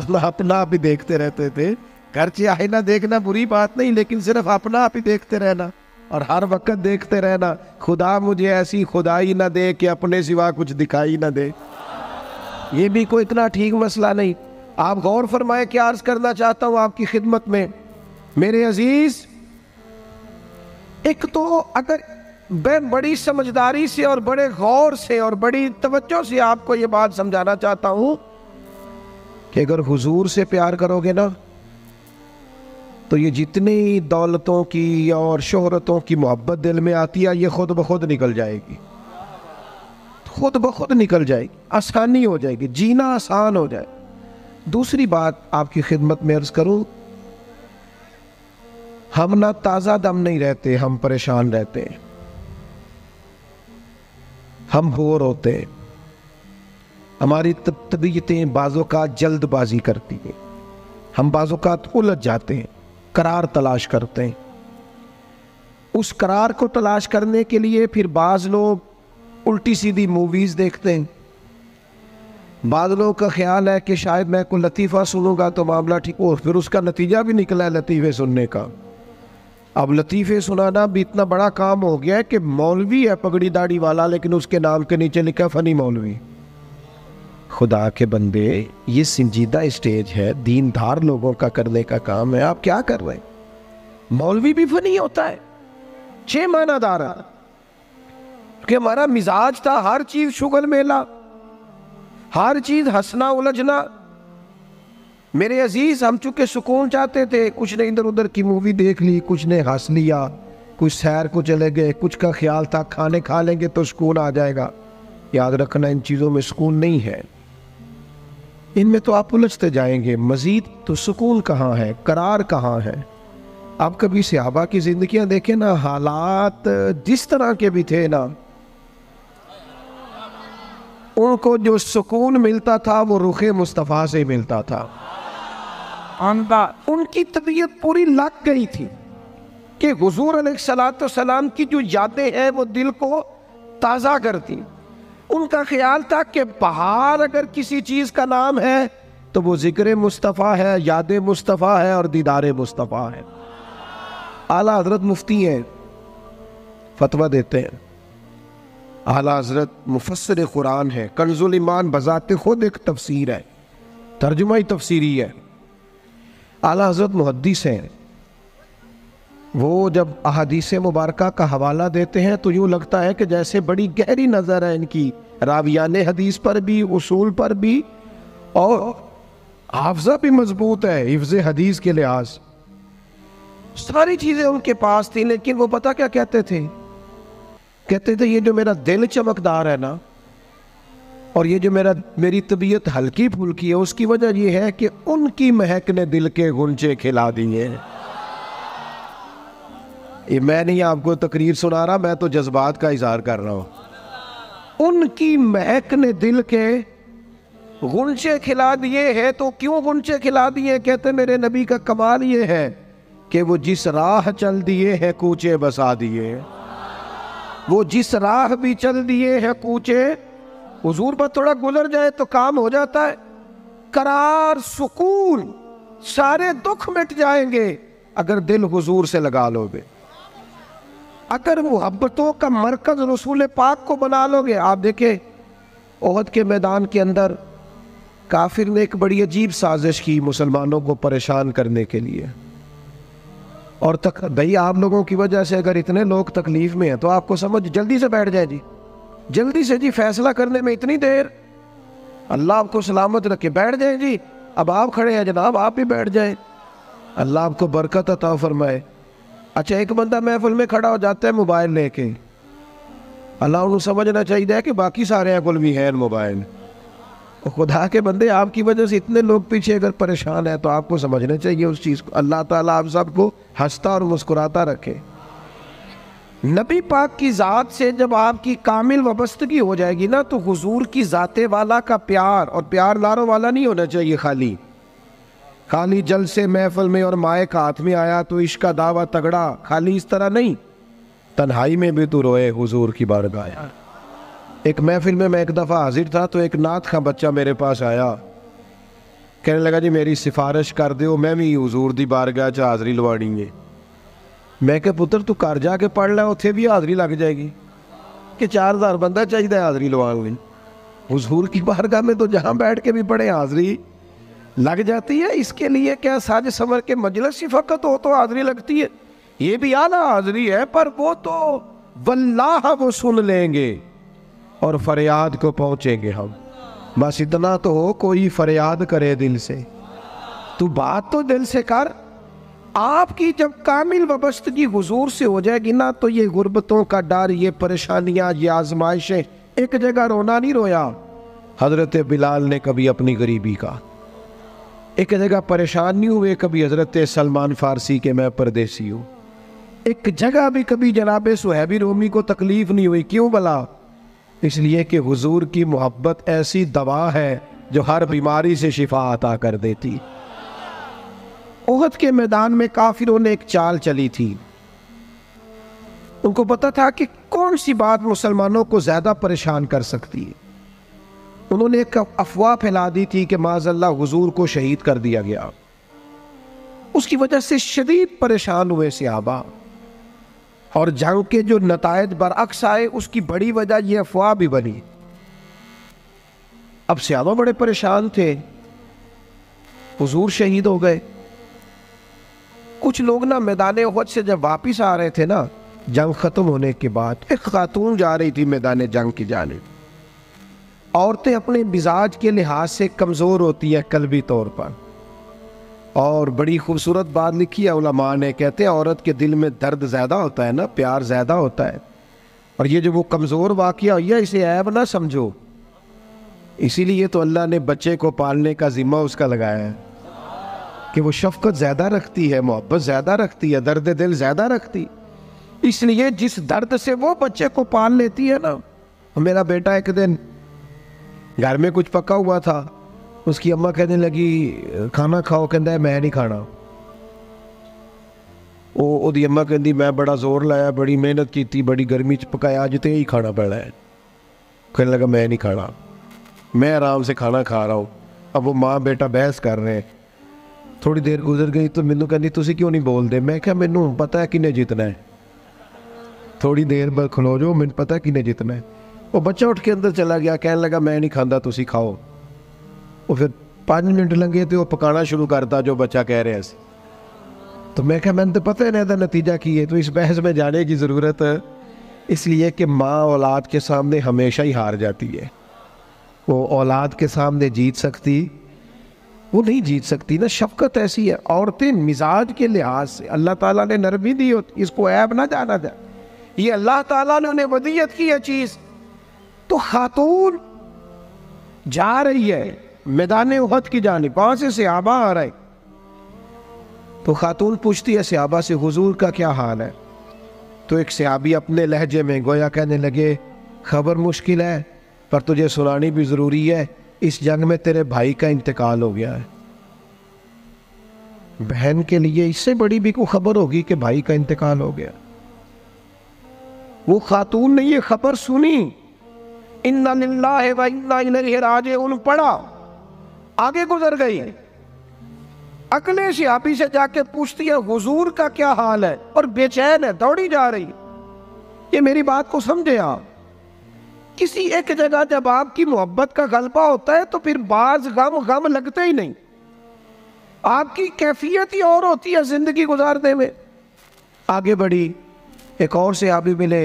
अपना अपना आप ही देखते रहते थे खर्चे आईना देखना बुरी बात नहीं लेकिन सिर्फ अपना आप ही देखते रहना और हर वक्त देखते रहना खुदा मुझे ऐसी खुदाई ना दे कि अपने सिवा कुछ दिखाई ना दे ये भी कोई इतना ठीक मसला नहीं आप गौर फरमाए क्या अर्ज करना चाहता हूँ आपकी खिदमत में मेरे अजीज एक तो अगर मैं बड़ी समझदारी से और बड़े गौर से और बड़ी तवज्जो से आपको ये बात समझाना चाहता हूँ कि अगर हुजूर से प्यार करोगे ना तो ये जितनी दौलतों की और शोहरतों की मोहब्बत दिल में आती है ये खुद ब खुद निकल जाएगी खुद ब खुद निकल जाएगी आसानी हो जाएगी जीना आसान हो जाए दूसरी बात आपकी खिदमत में अर्ज़ करूं हम ना ताज़ा दम नहीं रहते हम परेशान रहते हम बोर होते हैं हमारी तब तबीयतें बाज़ों का जल्दबाजी करती हैं हम बाज़ों का तो उलझ जाते हैं करार तलाश करते हैं उस करार को तलाश करने के लिए फिर बाज़ लोग उल्टी सीधी मूवीज़ देखते हैं बाद लोगों का ख्याल है कि शायद मैं कोई लतीफ़ा सुनूंगा तो मामला ठीक हो फिर उसका नतीजा भी निकला है लतीफ़े सुनने का अब लतीफ़े सुनाना भी इतना बड़ा काम हो गया है कि मौलवी है पगड़ी दाढ़ी वाला लेकिन उसके नाम के नीचे लिखा फ़नी मौलवी खुदा के बंदे ये संजीदा स्टेज है दीनदार लोगों का करने का काम है आप क्या कर रहे हैं मौलवी भी फनी होता है छे माना दारा क्योंकि हमारा मिजाज था हर चीज़ शुगल मेला हर चीज़ हंसना उलझना मेरे अजीज़ हम चुके सुकून चाहते थे कुछ ने इधर उधर की मूवी देख ली कुछ ने हंस लिया कुछ सैर को चले गए कुछ का ख्याल था खाने खा लेंगे तो सुकून आ जाएगा याद रखना इन चीज़ों में सुकून नहीं है इनमें तो आप उलझते जाएंगे मज़ीद तो सुकून कहाँ है करार कहाँ है आप कभी सहाबा की जिंदगियां देखें ना हालात जिस तरह के भी थे ना उनको जो सुकून मिलता था वो रुखे मुस्तफ़ा से मिलता था उनकी तबीयत पूरी लग गई थी कि हजूर सलात सलाम की जो यादें हैं वो दिल को ताज़ा करती उनका ख्याल था कि पहाड़ अगर किसी चीज़ का नाम है तो वो ज़िक्र मुस्तफ़ा है याद मुस्तफ़ा है और दीदार मुस्तफ़ा है आला हजरत मुफ्ती हैं फतवा देते हैं आला हजरत मुफसर कुरान है कंजुल ईमान बजात खुद एक तफसीर है तर्जुमा ही तफसीरी है आला हजरत मुहदस हैं वो जब अहदीस मुबारक का हवाला देते हैं तो यूँ लगता है कि जैसे बड़ी गहरी नज़र है इनकी रावियान हदीस पर भी उसूल पर भी और हाफजा भी मजबूत है हिफ्ज हदीस के लिहाज सारी चीज़ें उनके पास थी लेकिन वो पता क्या कहते थे कहते थे ये जो मेरा दिल चमकदार है ना और ये जो मेरा मेरी तबीयत हल्की फुल्की है उसकी वजह यह है कि उनकी महक ने दिल के गुंचे खिला दिए हैं ये मैं नहीं आपको तकरीर सुना रहा मैं तो जज्बात का इजहार कर रहा हूं उनकी महक ने दिल के गुंचे खिला दिए हैं तो क्यों गुंचे खिला दिए कहते मेरे नबी का कमाल ये है कि वो जिस राह चल दिए हैं कूचे बसा दिए वो जिस राह भी चल दिए हैं कूचे हजूर पर थोड़ा गुजर जाए तो काम हो जाता है करार सुकून सारे दुख मिट जाएंगे अगर दिल हुजूर से लगा लोगे अगर मुहब्बतों का मरकज़ रसूल पाक को बना लोगे आप देखें ओहद के मैदान के अंदर काफिर ने एक बड़ी अजीब साजिश की मुसलमानों को परेशान करने के लिए और तक भाई आप लोगों की वजह से अगर इतने लोग तकलीफ़ में हैं तो आपको समझ जल्दी से बैठ जाए जी जल्दी से जी फैसला करने में इतनी देर अल्लाह आपको सलामत रखे बैठ जाए जी अब आप खड़े हैं जनाब आप भी बैठ जाए अल्लाह आपको बरकत अता फरमाए अच्छा एक बंदा महफिल में खड़ा हो जाता है मोबाइल लेके अल्लाह उन्हें समझना चाहिए कि बाकी सारे कुल भी हैं मोबाइल और खुदा के बंदे आपकी वजह से इतने लोग पीछे अगर परेशान है तो आपको समझना चाहिए उस चीज़ को अल्लाह ताला आप सबको हंसता और मुस्कुराता रखे नबी पाक की ज़ात से जब आपकी कामिल वाबस्तगी हो जाएगी ना तो हुजूर की ज़ाते वाला का प्यार और प्यार लारों वाला नहीं होना चाहिए खाली खाली जल से महफल में और माए का हाथ में आया तो इश्क का दावा तगड़ा खाली इस तरह नहीं तन्हाई में भी तू रोए हुजूर की बारगाह एक महफिल में मैं एक दफ़ा हाजिर था तो एक नाथ का बच्चा मेरे पास आया कहने लगा जी मेरी सिफारिश कर दो मैं भी हजूर की बारगाह च हाज़री लवानी है मैं क्या पुत्र तू घर जाके पढ़ लै उत्थे भी हाज़री लग जाएगी कि चार हज़ार बंदा चाहिए हाज़री लवाने हजूर की बारगाह में तो जहाँ बैठ के भी पढ़े हाज़री लग जाती है इसके लिए क्या साज सवर के मजलस ही फ़कत हो तो हाजरी लगती है ये भी आला हाजरी है पर वो तो वल्लाह वो सुन लेंगे और फरियाद को पहुंचेंगे हम बस इतना तो हो कोई फरियाद करे दिल से तू बात तो दिल से कर आपकी जब कामिल वबस्तगी हुजूर से हो जाएगी ना तो ये गुर्बतों का डर ये परेशानियां ये आजमाइशें एक जगह रोना नहीं रोया हजरत बिलाल ने कभी अपनी गरीबी का एक जगह परेशान नहीं हुए कभी हज़रत सलमान फ़ारसी के मैं परदेसी हूँ एक जगह भी कभी जनाब सुहैबी रोमी को तकलीफ़ नहीं हुई क्यों भला इसलिए कि हुजूर की मोहब्बत ऐसी दवा है जो हर बीमारी से शिफा अता कर देती ओहद के मैदान में काफिरों ने एक चाल चली थी उनको पता था कि कौन सी बात मुसलमानों को ज़्यादा परेशान कर सकती है उन्होंने एक अफवाह फैला दी थी कि माजल्ला हजूर को शहीद कर दिया गया उसकी वजह से शदीद परेशान हुए सिहाबा और जंग के जो नतज बरअक्स आए उसकी बड़ी वजह यह अफवाह भी बनी अब सियाबा बड़े परेशान थे हुजूर शहीद हो गए कुछ लोग ना मैदान हज से जब वापस आ रहे थे ना जंग ख़त्म होने के बाद एक खातून जा रही थी मैदान जंग की जानेब औरतें अपने मिजाज के लिहाज से कमज़ोर होती हैं कलबी तौर पर और बड़ी खूबसूरत बात लिखी है उलमा ने कहते हैं औरत के दिल में दर्द ज़्यादा होता है ना प्यार ज़्यादा होता है और ये जो वो कमज़ोर वाक़ हो इसे ऐब ना समझो इसीलिए तो अल्लाह ने बच्चे को पालने का ज़िम्मा उसका लगाया है कि वो शफकत ज़्यादा रखती है मोहब्बत ज़्यादा रखती है दर्द दिल ज़्यादा रखती इसलिए जिस दर्द से वो बच्चे को पाल लेती है ना मेरा बेटा एक दिन ਘਰ ਮੇ ਕੁਝ ਪੱਕਾ ਹੋਆ ਥਾ ਉਸकी ਅੰਮਾ ਕਹਿੰਦੇ ਲਗੀ ਖਾਣਾ ਖਾਓ ਕਹਿੰਦਾ ਮੈਂ ਨਹੀਂ ਖਾਣਾ ਉਹ ਉਹਦੀ ਅੰਮਾ ਕਹਿੰਦੀ ਮੈਂ ਬੜਾ ਜ਼ੋਰ ਲਾਇਆ ਬੜੀ ਮਿਹਨਤ ਕੀਤੀ ਬੜੀ ਗਰਮੀ ਚ ਪਕਾਇਆ ਅੱਜ ਤੇ ਹੀ ਖਾਣਾ ਪੈਣਾ ਹੈ ਕਹਿਣ ਲਗਾ ਮੈਂ ਨਹੀਂ ਖਾਣਾ ਮੈਂ ਆਰਾਮ ਸੇ ਖਾਣਾ ਖਾ ਰਹਾ ਹਾਂ ਅਬ ਉਹ ਮਾਂ ਬੇਟਾ ਬਹਿਸ ਕਰ ਰਹੇ ਥੋੜੀ ਦੇਰ ਗੁਜ਼ਰ ਗਈ ਤਾਂ ਮੈਨੂੰ ਕਹਿੰਦੀ ਤੁਸੀਂ ਕਿਉਂ ਨਹੀਂ ਬੋਲਦੇ ਮੈਂ ਕਿਹਾ ਮੈਨੂੰ ਪਤਾ ਹੈ ਕਿਨੇ ਜਿੱਤਣਾ ਹੈ ਥੋੜੀ ਦੇਰ ਬਖਲੋ ਜੋ ਮੈਨੂੰ ਪਤਾ ਹੈ ਕਿਨੇ ਜਿੱਤਣਾ ਹੈ वो बच्चा उठ के अंदर चला गया कहने लगा मैं नहीं खाता तुम खाओ वो फिर पाँच मिनट लंघे तो वह ਪਕਾਣਾ शुरू करता जो बच्चा कह रहा है तो मैं क्या मैंने तो पता है ना नतीजा की है तो इस बहस में जाने की ज़रूरत इसलिए कि माँ औलाद के सामने हमेशा ही हार जाती है वो औलाद के सामने जीत सकती वो नहीं जीत सकती ना शफकत ऐसी है औरतें मिजाज के लिहाज से अल्लाह ताला ने नरमी दी होती इसको ऐब ना जाना जाए ये अल्लाह ताला ने उन्हें वदियत की है चीज़ तो खातून जा रही है मैदान उहद की जानब वहां से सियाबा आ रहे तो खातून पूछती है सियाबा से हुजूर का क्या हाल है तो एक सियाबी अपने लहजे में गोया कहने लगे खबर मुश्किल है पर तुझे सुनानी भी ज़रूरी है इस जंग में तेरे भाई का इंतकाल हो गया है बहन के लिए इससे बड़ी भी को खबर होगी कि भाई का इंतकाल हो गया वो खातून ने ये खबर सुनी राजे उन पढ़ा आगे गुजर गई अकले सियाबी से जाके पूछती है हुजूर का क्या हाल है और बेचैन है दौड़ी जा रही ये मेरी बात को समझे आप किसी एक जगह जब आपकी मोहब्बत का गलबा होता है तो फिर बाज गम गम लगते ही नहीं आपकी कैफियत ही और होती है जिंदगी गुजारने में आगे बढ़ी एक और से आप भी मिले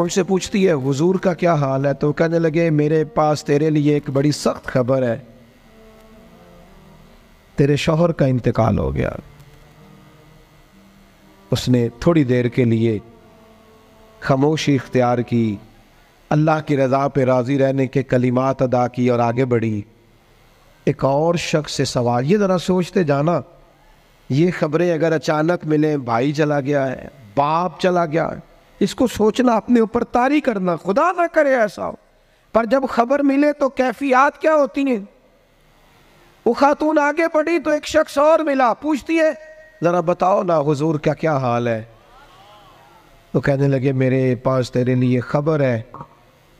उनसे पूछती है हुजूर का क्या हाल है तो कहने लगे मेरे पास तेरे लिए एक बड़ी सख्त खबर है तेरे शोहर का इंतकाल हो गया उसने थोड़ी देर के लिए खामोशी इख्तियार की अल्लाह की रज़ा पे राज़ी रहने के कलिमात अदा की और आगे बढ़ी एक और शख्स से सवाल ये ज़रा सोचते जाना ये खबरें अगर अचानक मिले भाई चला गया है बाप चला गया है इसको सोचना अपने ऊपर तारी करना खुदा ना करे ऐसा हो पर जब खबर मिले तो कैफियात क्या होती है वो खातून आगे बढ़ी तो एक शख्स और मिला पूछती है ज़रा बताओ ना हुजूर क्या क्या हाल है तो कहने लगे मेरे पास तेरे लिए खबर है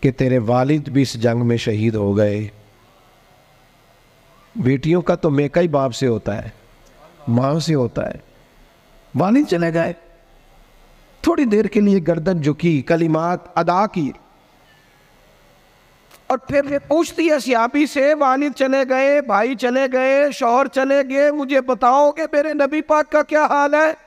कि तेरे वालिद भी इस जंग में शहीद हो गए बेटियों का तो मेका ही बाप से होता है माँ से होता है वालिद चले गए थोड़ी देर के लिए गर्दन झुकी कलिमात अदा की और फिर पूछती है सियाबी से वालिद चले गए भाई चले गए शोहर चले गए मुझे बताओ कि मेरे नबी पाक का क्या हाल है